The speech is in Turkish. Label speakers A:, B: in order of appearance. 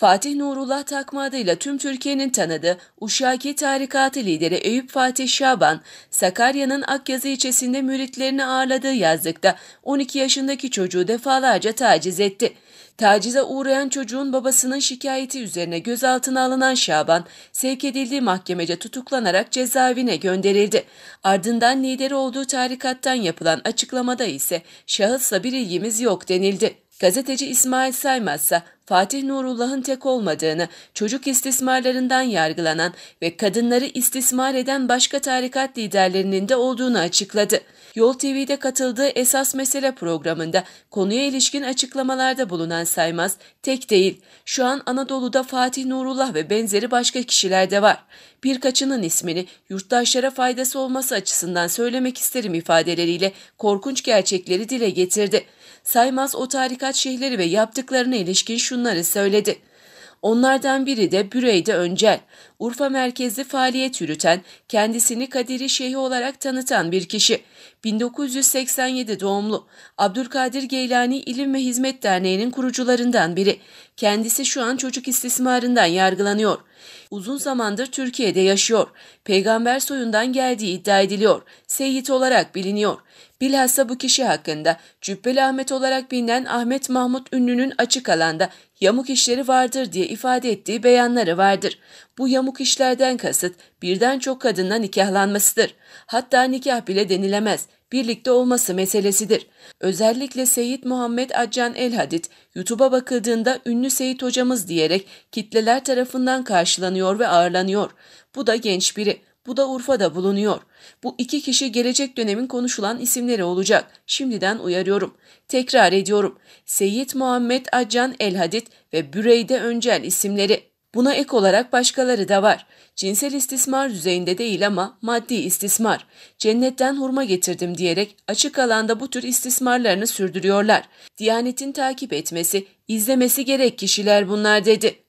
A: Fatih Nurullah takma adıyla tüm Türkiye'nin tanıdığı Uşaki Tarikatı lideri Eyüp Fatih Şaban, Sakarya'nın Akyazı ilçesinde müritlerini ağırladığı yazlıkta 12 yaşındaki çocuğu defalarca taciz etti. Tacize uğrayan çocuğun babasının şikayeti üzerine gözaltına alınan Şaban, sevk edildiği mahkemece tutuklanarak cezaevine gönderildi. Ardından lideri olduğu tarikattan yapılan açıklamada ise şahısla bir ilgimiz yok denildi. Gazeteci İsmail Saymazsa Fatih Nurullah'ın tek olmadığını, çocuk istismarlarından yargılanan ve kadınları istismar eden başka tarikat liderlerinin de olduğunu açıkladı. Yol TV'de katıldığı Esas Mesele programında konuya ilişkin açıklamalarda bulunan Saymaz tek değil. Şu an Anadolu'da Fatih Nurullah ve benzeri başka kişiler de var. Birkaçının ismini yurttaşlara faydası olması açısından söylemek isterim ifadeleriyle korkunç gerçekleri dile getirdi. Saymaz o tarikat şeyhleri ve yaptıklarına ilişkin şunu şunları söyledi. Onlardan biri de Büreyde Öncel, Urfa merkezli faaliyet yürüten, kendisini Kadiri Şeyhi olarak tanıtan bir kişi. 1987 doğumlu, Abdülkadir Geylani İlim ve Hizmet Derneği'nin kurucularından biri. Kendisi şu an çocuk istismarından yargılanıyor. Uzun zamandır Türkiye'de yaşıyor. Peygamber soyundan geldiği iddia ediliyor. Seyit olarak biliniyor. Bilhassa bu kişi hakkında Cübbeli Ahmet olarak bilinen Ahmet Mahmut Ünlü'nün açık alanda yamuk işleri vardır diye ifade ettiği beyanları vardır. Bu yamuk işlerden kasıt birden çok kadınla nikahlanmasıdır. Hatta nikah bile denilemez. Birlikte olması meselesidir. Özellikle Seyit Muhammed Accan El Hadid, YouTube'a bakıldığında ünlü Seyit hocamız diyerek kitleler tarafından karşılanıyor ve ağırlanıyor. Bu da genç biri. Bu da Urfa'da bulunuyor. Bu iki kişi gelecek dönemin konuşulan isimleri olacak. Şimdiden uyarıyorum. Tekrar ediyorum. Seyit Muhammed Accan El Hadid ve Büreyde Öncel isimleri Buna ek olarak başkaları da var. Cinsel istismar düzeyinde değil ama maddi istismar. Cennetten hurma getirdim diyerek açık alanda bu tür istismarlarını sürdürüyorlar. Diyanetin takip etmesi, izlemesi gerek kişiler bunlar dedi.